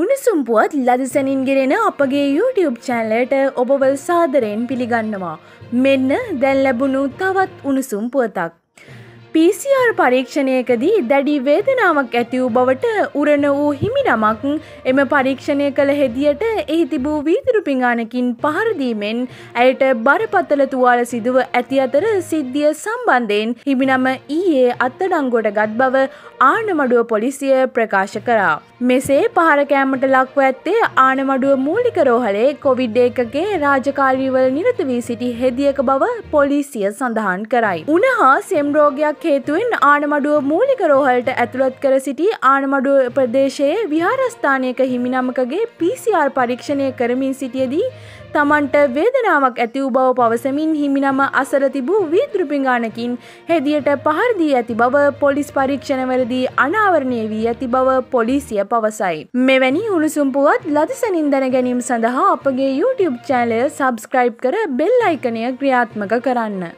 උණුසුම් පුවත් ලදසනින් ගෙරෙන අපගේ YouTube චැනලට ඔබවල් සාදරයෙන් පිළිගන්නවා. මෙන්න දැන් ලැබුණු තවත් උණුසුම් පුවතක්. PCR පරීක්ෂණයකදී දැඩි වේදනාවක් ඇතිවූ බවට උරණ වූ හිමිනමක් එම පරීක්ෂණය කළ හෙදියට එහි තිබූ වීදුරු පිඟානකින් පහරදීමෙන් ඇයට බරපතල තුවාල සිදුව ඇති අතර සිද්ධිය සම්බන්ධයෙන් හිමිනම ඊයේ අත්තඩංගොට ගත් බව ආනමඩුව පොලිසිය ප්‍රකාශ කරා. මෙසේ පහරකෑමට ලක්ව ඇත්තේ ආනමඩුව මූලික රෝහලේ කොවිඩ් එකගේ රාජකාරීවල නිරත වී සිටි හෙදියක බව පොලිසිය සඳහන් කරයි. උනහා සෙම්රෝගයක් ක්‍රියාවක් හේතුවෙන් ආනමඩුව මූලික රෝහල්ට ඇතුළත් කර සිටි ආනමඩුව ප්‍රදේශයේ විහාරස්ථානයක හිමිනමකගේ පිසිR පරීක්ෂණය කරමින් සිටියදී තමන්ට වේදනාවක් ඇති වූ බව පවසමින් හිමිනම අසර තිබූ වීදෘපිංගානකින් හෙදියට පහරදී ඇති බව පොලිස් පරීක්ෂණවලදී අනාවරණය වී ඇති බව පොලිසිය පවසයි. මෙවැනි උණුසුම්පුවත් ලදසනින් දැන ගැනීම සඳහා අපගේ YouTube චෑනලය සබස්ක්‍රයිබ් කර බෙල් අයිකනය ක්‍රියාත්මක කරන්න.